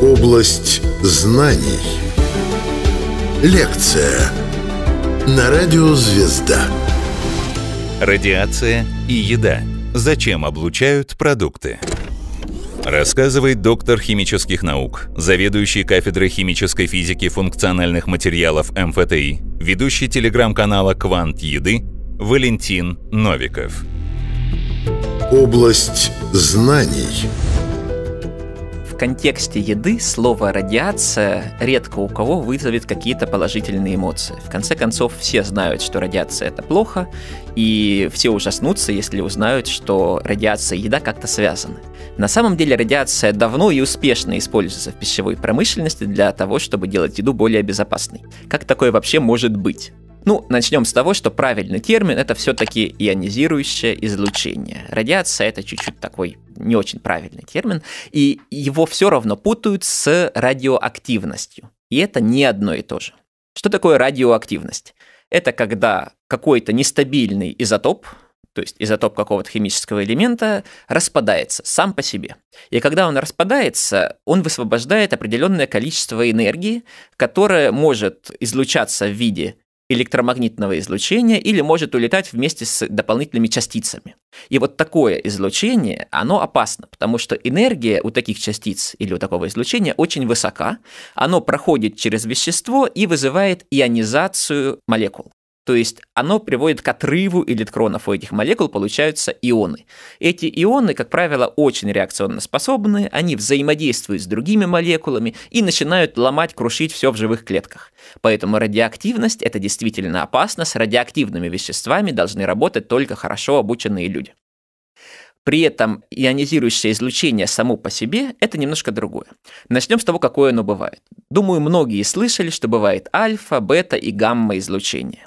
Область знаний. Лекция на радио «Звезда». Радиация и еда. Зачем облучают продукты? Рассказывает доктор химических наук, заведующий кафедрой химической физики функциональных материалов МФТИ, ведущий телеграм-канала «Квант еды» Валентин Новиков. Область знаний. В контексте еды слово «радиация» редко у кого вызовет какие-то положительные эмоции. В конце концов, все знают, что радиация – это плохо, и все ужаснутся, если узнают, что радиация и еда как-то связаны. На самом деле радиация давно и успешно используется в пищевой промышленности для того, чтобы делать еду более безопасной. Как такое вообще может быть? Ну, начнем с того, что правильный термин это все-таки ионизирующее излучение. Радиация это чуть-чуть такой не очень правильный термин, и его все равно путают с радиоактивностью. И это не одно и то же. Что такое радиоактивность? Это когда какой-то нестабильный изотоп, то есть изотоп какого-то химического элемента, распадается сам по себе. И когда он распадается, он высвобождает определенное количество энергии, которое может излучаться в виде электромагнитного излучения или может улетать вместе с дополнительными частицами. И вот такое излучение, оно опасно, потому что энергия у таких частиц или у такого излучения очень высока, оно проходит через вещество и вызывает ионизацию молекул. То есть оно приводит к отрыву электронов у этих молекул, получаются ионы. Эти ионы, как правило, очень реакционно способны, они взаимодействуют с другими молекулами и начинают ломать, крушить все в живых клетках. Поэтому радиоактивность – это действительно опасно, с радиоактивными веществами должны работать только хорошо обученные люди. При этом ионизирующее излучение само по себе – это немножко другое. Начнем с того, какое оно бывает. Думаю, многие слышали, что бывает альфа, бета и гамма излучение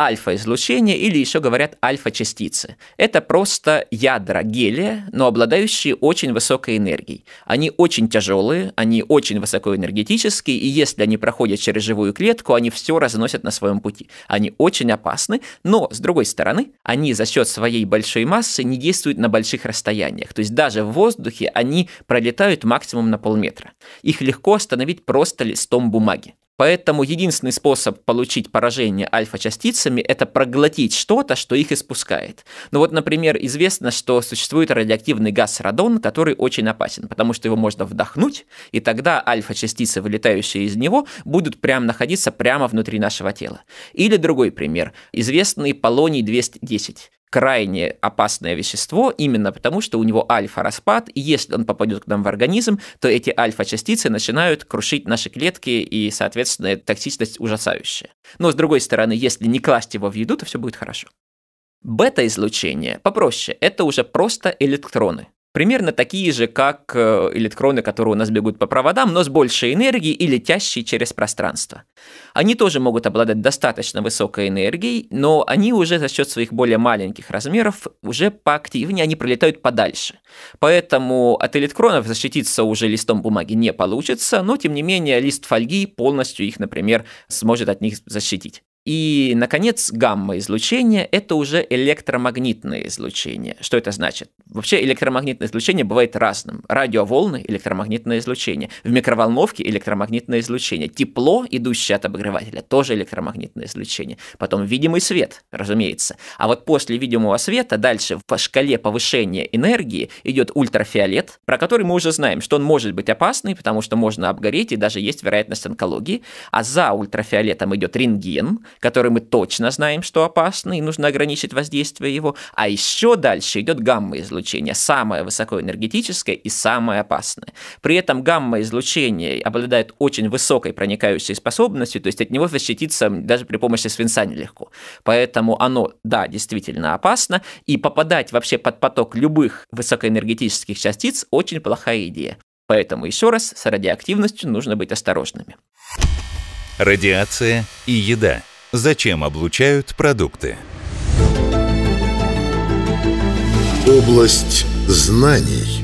альфа-излучение или еще говорят альфа-частицы. Это просто ядра гелия, но обладающие очень высокой энергией. Они очень тяжелые, они очень высокоэнергетические, и если они проходят через живую клетку, они все разносят на своем пути. Они очень опасны, но, с другой стороны, они за счет своей большой массы не действуют на больших расстояниях. То есть даже в воздухе они пролетают максимум на полметра. Их легко остановить просто листом бумаги. Поэтому единственный способ получить поражение альфа-частицами – это проглотить что-то, что их испускает. Ну вот, например, известно, что существует радиоактивный газ радон, который очень опасен, потому что его можно вдохнуть, и тогда альфа-частицы, вылетающие из него, будут прямо находиться прямо внутри нашего тела. Или другой пример – известный полоний-210 крайне опасное вещество именно потому, что у него альфа-распад, и если он попадет к нам в организм, то эти альфа-частицы начинают крушить наши клетки, и, соответственно, токсичность ужасающая. Но, с другой стороны, если не класть его в еду, то все будет хорошо. Бета-излучение попроще, это уже просто электроны. Примерно такие же, как э, электроны, которые у нас бегут по проводам, но с большей энергией и летящие через пространство. Они тоже могут обладать достаточно высокой энергией, но они уже за счет своих более маленьких размеров уже поактивнее, они пролетают подальше. Поэтому от электронов защититься уже листом бумаги не получится, но тем не менее лист фольги полностью их, например, сможет от них защитить. И, наконец, гамма-излучение – это уже электромагнитное излучение. Что это значит? Вообще электромагнитное излучение бывает разным. Радиоволны – электромагнитное излучение. В микроволновке – электромагнитное излучение. Тепло, идущее от обогревателя, тоже электромагнитное излучение. Потом видимый свет, разумеется. А вот после видимого света дальше по шкале повышения энергии идет ультрафиолет, про который мы уже знаем, что он может быть опасный, потому что можно обгореть и даже есть вероятность онкологии. А за ультрафиолетом идет рентген – который мы точно знаем, что опасно и нужно ограничить воздействие его. А еще дальше идет гамма-излучение, самое высокоэнергетическое и самое опасное. При этом гамма-излучение обладает очень высокой проникающей способностью, то есть от него защититься даже при помощи свинца нелегко. Поэтому оно, да, действительно опасно, и попадать вообще под поток любых высокоэнергетических частиц очень плохая идея. Поэтому еще раз, с радиоактивностью нужно быть осторожными. Радиация и еда – Зачем облучают продукты? Область знаний.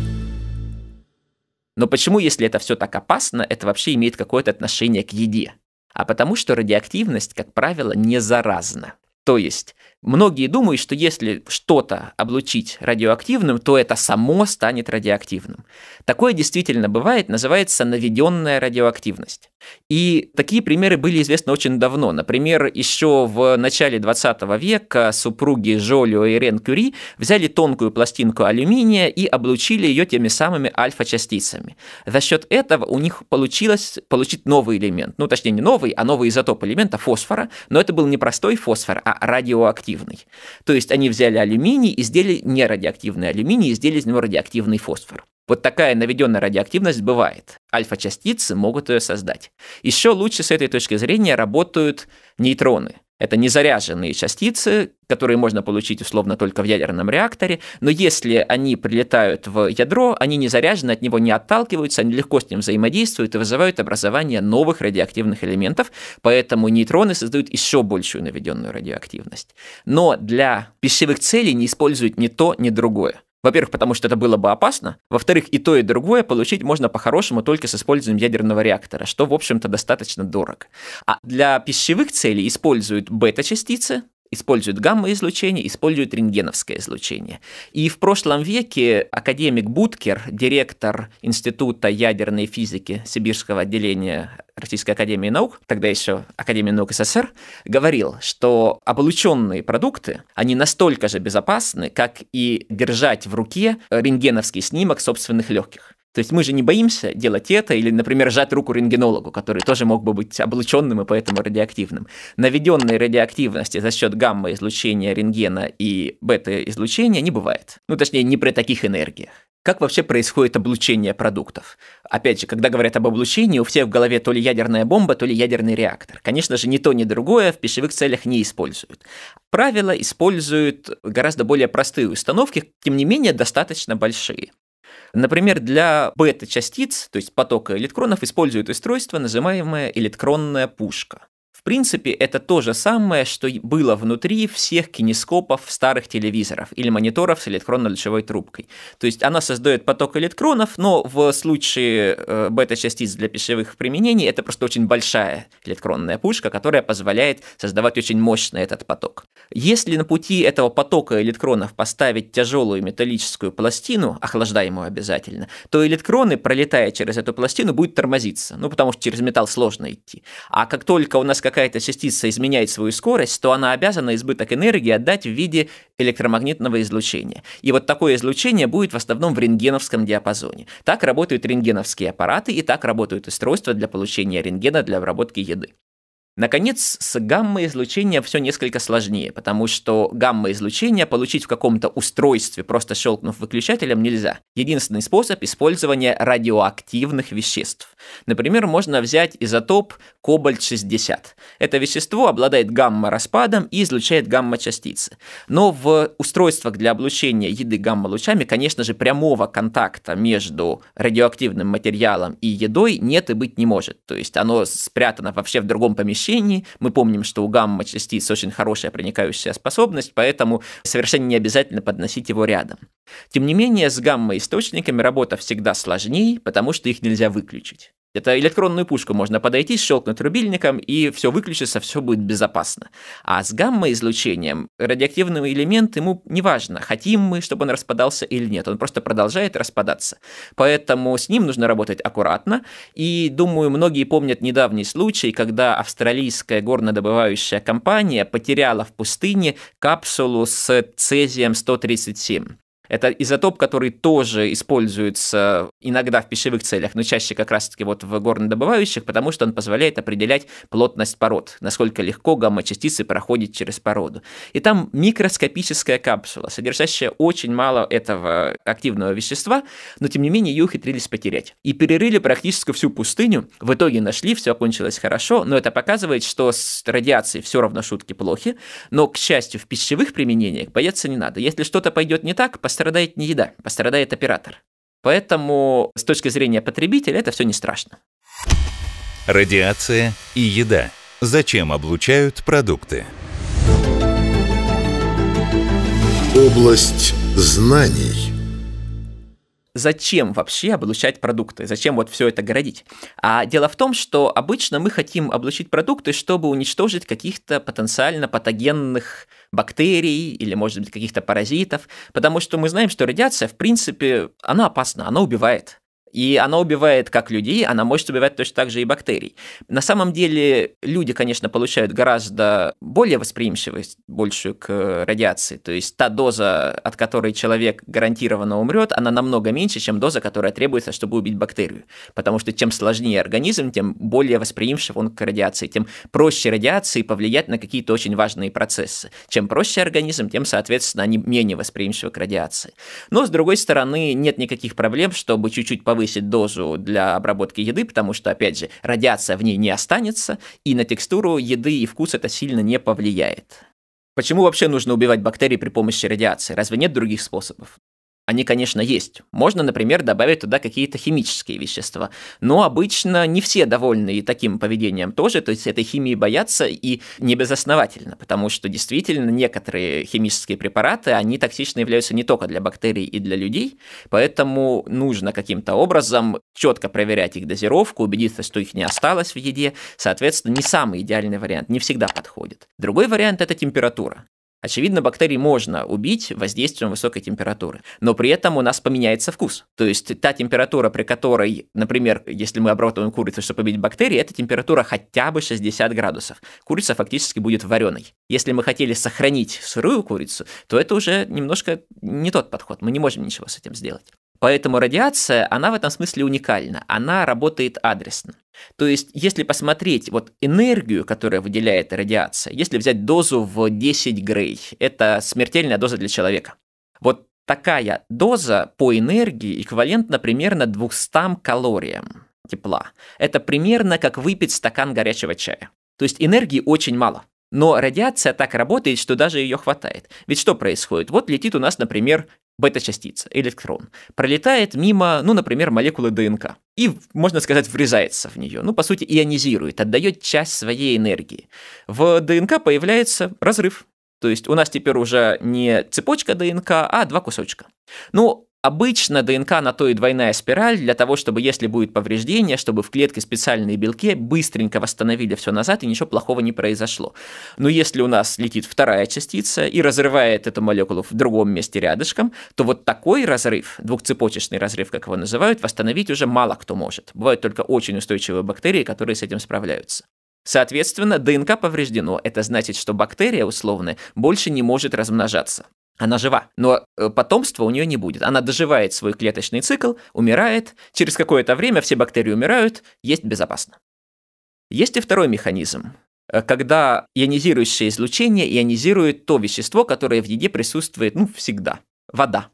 Но почему, если это все так опасно, это вообще имеет какое-то отношение к еде? А потому что радиоактивность, как правило, не заразна. То есть Многие думают, что если что-то облучить радиоактивным, то это само станет радиоактивным. Такое действительно бывает, называется наведенная радиоактивность. И такие примеры были известны очень давно. Например, еще в начале 20 века супруги Жолио и Рен Кюри взяли тонкую пластинку алюминия и облучили ее теми самыми альфа-частицами. За счет этого у них получилось получить новый элемент. Ну, точнее, не новый, а новый изотоп элемента фосфора. Но это был не простой фосфор, а радиоактивный радиоактивный. То есть они взяли алюминий и сделали не радиоактивный алюминий и сделали из него радиоактивный фосфор. Вот такая наведенная радиоактивность бывает. Альфа-частицы могут ее создать. Еще лучше с этой точки зрения работают нейтроны – это незаряженные частицы, которые можно получить условно только в ядерном реакторе, но если они прилетают в ядро, они не заряжены, от него не отталкиваются, они легко с ним взаимодействуют и вызывают образование новых радиоактивных элементов, поэтому нейтроны создают еще большую наведенную радиоактивность. Но для пищевых целей не используют ни то, ни другое. Во-первых, потому что это было бы опасно. Во-вторых, и то, и другое получить можно по-хорошему только с использованием ядерного реактора, что, в общем-то, достаточно дорого. А для пищевых целей используют бета-частицы, используют гамма-излучение, используют рентгеновское излучение. И в прошлом веке академик Буткер, директор Института ядерной физики Сибирского отделения Российской Академии Наук, тогда еще Академии Наук СССР, говорил, что облученные продукты, они настолько же безопасны, как и держать в руке рентгеновский снимок собственных легких. То есть мы же не боимся делать это или, например, сжать руку рентгенологу, который тоже мог бы быть облученным и поэтому радиоактивным. Наведенной радиоактивности за счет гамма-излучения рентгена и бета-излучения не бывает. Ну, точнее, не при таких энергиях. Как вообще происходит облучение продуктов? Опять же, когда говорят об облучении, у всех в голове то ли ядерная бомба, то ли ядерный реактор. Конечно же, ни то, ни другое в пищевых целях не используют. Правила используют гораздо более простые установки, тем не менее достаточно большие. Например, для бета-частиц, то есть потока электронов, используют устройство, называемое электронная пушка. В принципе, это то же самое, что было внутри всех кинескопов старых телевизоров или мониторов с электронно-лучевой трубкой. То есть она создает поток электронов, но в случае э, бета-частиц для пищевых применений это просто очень большая электронная пушка, которая позволяет создавать очень мощный этот поток. Если на пути этого потока электронов поставить тяжелую металлическую пластину, охлаждаемую обязательно, то электроны, пролетая через эту пластину, будут тормозиться, ну потому что через металл сложно идти. А как только у нас какая-то частица изменяет свою скорость, то она обязана избыток энергии отдать в виде электромагнитного излучения. И вот такое излучение будет в основном в рентгеновском диапазоне. Так работают рентгеновские аппараты и так работают устройства для получения рентгена для обработки еды. Наконец, с гамма-излучения все несколько сложнее, потому что гамма-излучение получить в каком-то устройстве, просто щелкнув выключателем, нельзя. Единственный способ – использование радиоактивных веществ. Например, можно взять изотоп кобальт-60. Это вещество обладает гамма-распадом и излучает гамма-частицы. Но в устройствах для облучения еды гамма-лучами, конечно же, прямого контакта между радиоактивным материалом и едой нет и быть не может. То есть оно спрятано вообще в другом помещении, излучении. Мы помним, что у гамма-частиц очень хорошая проникающая способность, поэтому совершенно не обязательно подносить его рядом. Тем не менее, с гамма-источниками работа всегда сложнее, потому что их нельзя выключить. Это электронную пушку можно подойти, щелкнуть рубильником, и все выключится, все будет безопасно. А с гамма-излучением радиоактивный элемент ему не важно, хотим мы, чтобы он распадался или нет, он просто продолжает распадаться. Поэтому с ним нужно работать аккуратно, и думаю, многие помнят недавний случай, когда австралийская горнодобывающая компания потеряла в пустыне капсулу с цезием-137. Это изотоп, который тоже используется иногда в пищевых целях, но чаще как раз-таки вот в горнодобывающих, потому что он позволяет определять плотность пород, насколько легко гамма-частицы проходят через породу. И там микроскопическая капсула, содержащая очень мало этого активного вещества, но тем не менее ее ухитрились потерять. И перерыли практически всю пустыню, в итоге нашли, все окончилось хорошо, но это показывает, что с радиацией все равно шутки плохи, но, к счастью, в пищевых применениях бояться не надо. Если что-то пойдет не так, пострадает не еда, пострадает оператор. Поэтому с точки зрения потребителя это все не страшно. Радиация и еда. Зачем облучают продукты? Область знаний зачем вообще облучать продукты, зачем вот все это городить. А дело в том, что обычно мы хотим облучить продукты, чтобы уничтожить каких-то потенциально патогенных бактерий или, может быть, каких-то паразитов, потому что мы знаем, что радиация, в принципе, она опасна, она убивает. И она убивает как людей, она может убивать точно так же и бактерий. На самом деле люди, конечно, получают гораздо более восприимчивость, большую к радиации. То есть та доза, от которой человек гарантированно умрет, она намного меньше, чем доза, которая требуется, чтобы убить бактерию. Потому что чем сложнее организм, тем более восприимчив он к радиации, тем проще радиации повлиять на какие-то очень важные процессы. Чем проще организм, тем, соответственно, они менее восприимчивы к радиации. Но, с другой стороны, нет никаких проблем, чтобы чуть-чуть повысить повысить дозу для обработки еды, потому что, опять же, радиация в ней не останется, и на текстуру еды и вкус это сильно не повлияет. Почему вообще нужно убивать бактерии при помощи радиации? Разве нет других способов? Они, конечно, есть. Можно, например, добавить туда какие-то химические вещества. Но обычно не все довольны и таким поведением тоже, то есть этой химии боятся и небезосновательно, потому что действительно некоторые химические препараты, они токсичны являются не только для бактерий и для людей, поэтому нужно каким-то образом четко проверять их дозировку, убедиться, что их не осталось в еде. Соответственно, не самый идеальный вариант, не всегда подходит. Другой вариант – это температура. Очевидно, бактерий можно убить воздействием высокой температуры, но при этом у нас поменяется вкус. То есть та температура, при которой, например, если мы обрабатываем курицу, чтобы убить бактерии, это температура хотя бы 60 градусов. Курица фактически будет вареной. Если мы хотели сохранить сырую курицу, то это уже немножко не тот подход. Мы не можем ничего с этим сделать. Поэтому радиация, она в этом смысле уникальна, она работает адресно. То есть, если посмотреть вот энергию, которая выделяет радиация, если взять дозу в 10 грей, это смертельная доза для человека. Вот такая доза по энергии эквивалентна примерно 200 калориям тепла. Это примерно как выпить стакан горячего чая. То есть энергии очень мало. Но радиация так работает, что даже ее хватает. Ведь что происходит? Вот летит у нас, например, бета-частица, электрон, пролетает мимо, ну, например, молекулы ДНК и, можно сказать, врезается в нее, ну, по сути, ионизирует, отдает часть своей энергии. В ДНК появляется разрыв, то есть у нас теперь уже не цепочка ДНК, а два кусочка. Ну, Обычно ДНК на то и двойная спираль для того, чтобы если будет повреждение, чтобы в клетке специальные белки быстренько восстановили все назад и ничего плохого не произошло. Но если у нас летит вторая частица и разрывает эту молекулу в другом месте рядышком, то вот такой разрыв, двухцепочечный разрыв, как его называют, восстановить уже мало кто может. Бывают только очень устойчивые бактерии, которые с этим справляются. Соответственно, ДНК повреждено. Это значит, что бактерия, условная больше не может размножаться она жива, но э, потомства у нее не будет. Она доживает свой клеточный цикл, умирает, через какое-то время все бактерии умирают, есть безопасно. Есть и второй механизм, э, когда ионизирующее излучение ионизирует то вещество, которое в еде присутствует ну, всегда – вода.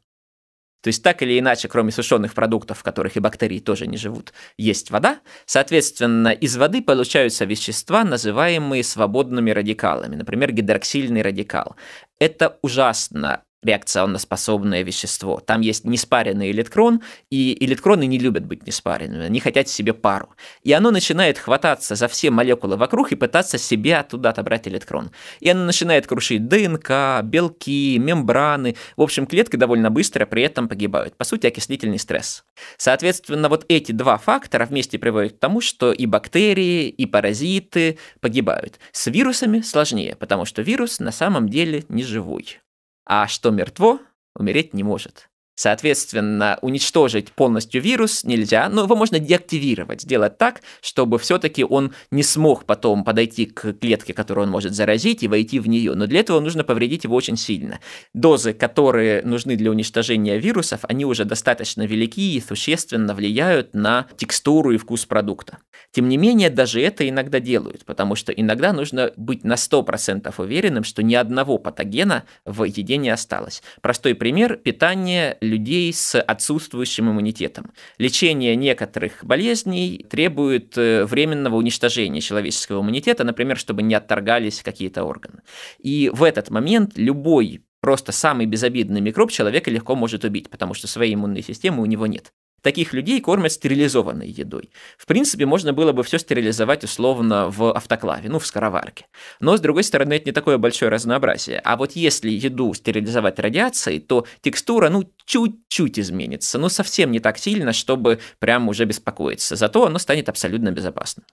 То есть так или иначе, кроме сушеных продуктов, в которых и бактерии тоже не живут, есть вода. Соответственно, из воды получаются вещества, называемые свободными радикалами, например, гидроксильный радикал. Это ужасно реакционно-способное вещество. Там есть неспаренный электрон, и электроны не любят быть неспаренными, они хотят себе пару. И оно начинает хвататься за все молекулы вокруг и пытаться себе оттуда отобрать электрон. И оно начинает крушить ДНК, белки, мембраны. В общем, клетки довольно быстро при этом погибают. По сути, окислительный стресс. Соответственно, вот эти два фактора вместе приводят к тому, что и бактерии, и паразиты погибают. С вирусами сложнее, потому что вирус на самом деле не живой. А что мертво, умереть не может. Соответственно, уничтожить полностью вирус нельзя, но его можно деактивировать, сделать так, чтобы все-таки он не смог потом подойти к клетке, которую он может заразить, и войти в нее. Но для этого нужно повредить его очень сильно. Дозы, которые нужны для уничтожения вирусов, они уже достаточно велики и существенно влияют на текстуру и вкус продукта. Тем не менее, даже это иногда делают, потому что иногда нужно быть на 100% уверенным, что ни одного патогена в еде не осталось. Простой пример – питание людей с отсутствующим иммунитетом. Лечение некоторых болезней требует э, временного уничтожения человеческого иммунитета, например, чтобы не отторгались какие-то органы. И в этот момент любой просто самый безобидный микроб человека легко может убить, потому что своей иммунной системы у него нет. Таких людей кормят стерилизованной едой. В принципе, можно было бы все стерилизовать условно в автоклаве, ну, в скороварке. Но, с другой стороны, это не такое большое разнообразие. А вот если еду стерилизовать радиацией, то текстура, ну, чуть-чуть изменится. Ну, совсем не так сильно, чтобы прям уже беспокоиться. Зато оно станет абсолютно безопасным.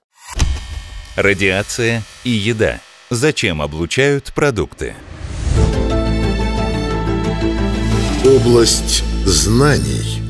Радиация и еда. Зачем облучают продукты? Область знаний –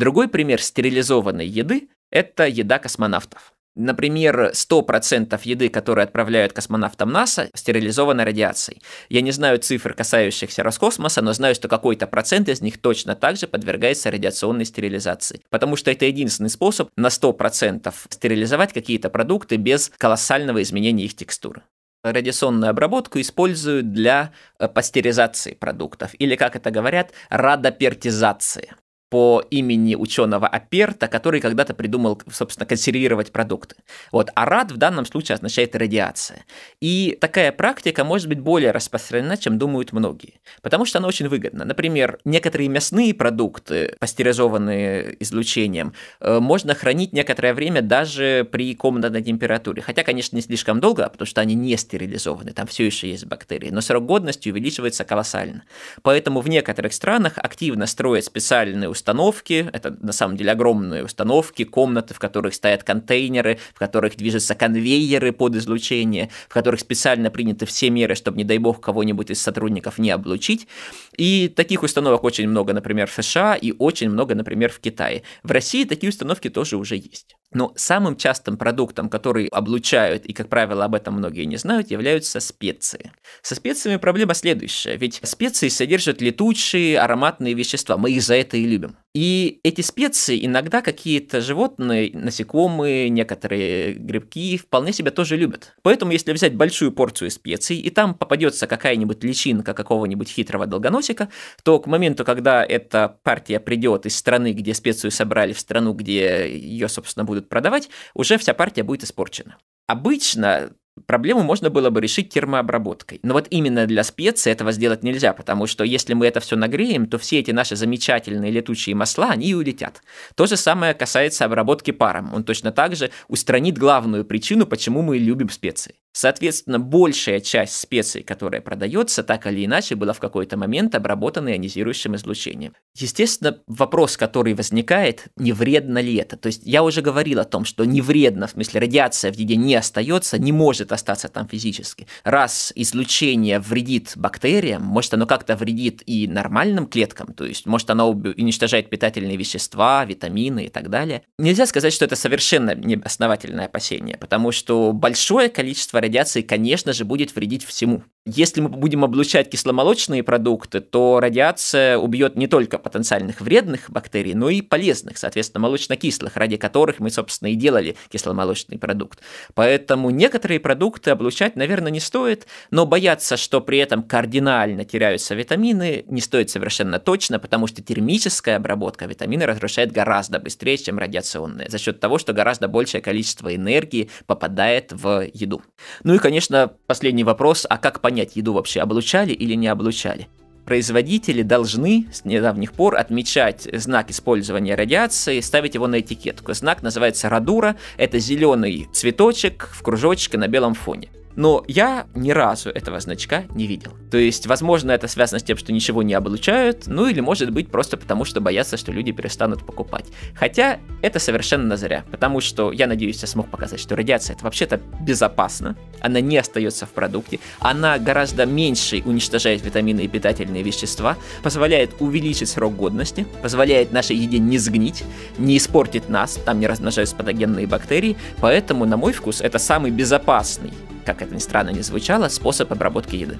Другой пример стерилизованной еды – это еда космонавтов. Например, 100% еды, которую отправляют космонавтам НАСА, стерилизована радиацией. Я не знаю цифр, касающихся Роскосмоса, но знаю, что какой-то процент из них точно также подвергается радиационной стерилизации. Потому что это единственный способ на 100% стерилизовать какие-то продукты без колоссального изменения их текстуры радиационную обработку используют для э, пастеризации продуктов, или, как это говорят, радопертизации по имени ученого Аперта, который когда-то придумал, собственно, консервировать продукты. Вот, а рад в данном случае означает радиация. И такая практика может быть более распространена, чем думают многие, потому что она очень выгодна. Например, некоторые мясные продукты, пастеризованные излучением, э, можно хранить некоторое время даже при комнатной температуре. Хотя, конечно, не слишком долго, потому что они не стерилизованы, там все еще есть бактерии, но срок годности увеличивается колоссально. Поэтому в некоторых странах активно строят специальные установки, это на самом деле огромные установки, комнаты, в которых стоят контейнеры, в которых движутся конвейеры под излучение, в которых специально приняты все меры, чтобы, не дай бог, кого-нибудь из сотрудников не облучить. И таких установок очень много, например, в США и очень много, например, в Китае. В России такие установки тоже уже есть. Но самым частым продуктом, который облучают, и, как правило, об этом многие не знают, являются специи. Со специями проблема следующая, ведь специи содержат летучие ароматные вещества, мы их за это и любим. И эти специи иногда какие-то животные, насекомые, некоторые грибки вполне себя тоже любят. Поэтому если взять большую порцию специй, и там попадется какая-нибудь личинка какого-нибудь хитрого долгоносика, то к моменту, когда эта партия придет из страны, где специю собрали, в страну, где ее, собственно, будут будут продавать, уже вся партия будет испорчена. Обычно проблему можно было бы решить термообработкой. Но вот именно для специй этого сделать нельзя, потому что если мы это все нагреем, то все эти наши замечательные летучие масла, они и улетят. То же самое касается обработки паром. Он точно так же устранит главную причину, почему мы любим специи. Соответственно, большая часть специй, которая продается, так или иначе была в какой-то момент обработана ионизирующим излучением. Естественно, вопрос, который возникает, не вредно ли это? То есть я уже говорил о том, что не вредно, в смысле радиация в еде не остается, не может остаться там физически. Раз излучение вредит бактериям, может оно как-то вредит и нормальным клеткам, то есть может оно уничтожает питательные вещества, витамины и так далее. Нельзя сказать, что это совершенно неосновательное опасение, потому что большое количество породятся конечно же, будет вредить всему. Если мы будем облучать кисломолочные продукты, то радиация убьет не только потенциальных вредных бактерий, но и полезных, соответственно, молочнокислых, ради которых мы, собственно, и делали кисломолочный продукт. Поэтому некоторые продукты облучать, наверное, не стоит, но бояться, что при этом кардинально теряются витамины, не стоит совершенно точно, потому что термическая обработка витамина разрушает гораздо быстрее, чем радиационная, за счет того, что гораздо большее количество энергии попадает в еду. Ну и, конечно, последний вопрос, а как понять, понять, еду вообще облучали или не облучали. Производители должны с недавних пор отмечать знак использования радиации, ставить его на этикетку. Знак называется радура, это зеленый цветочек в кружочке на белом фоне. Но я ни разу этого значка не видел. То есть, возможно, это связано с тем, что ничего не облучают, ну или может быть просто потому, что боятся, что люди перестанут покупать. Хотя это совершенно на зря, потому что я надеюсь, я смог показать, что радиация это вообще-то безопасно, она не остается в продукте, она гораздо меньше уничтожает витамины и питательные вещества, позволяет увеличить срок годности, позволяет нашей еде не сгнить, не испортить нас, там не размножаются патогенные бактерии, поэтому, на мой вкус, это самый безопасный как это ни странно не звучало, способ обработки еды.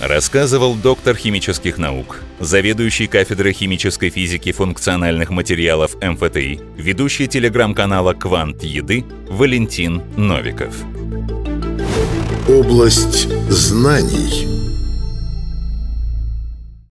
Рассказывал доктор химических наук, заведующий кафедрой химической физики функциональных материалов МФТИ, ведущий телеграм-канала «Квант еды» Валентин Новиков. Область знаний –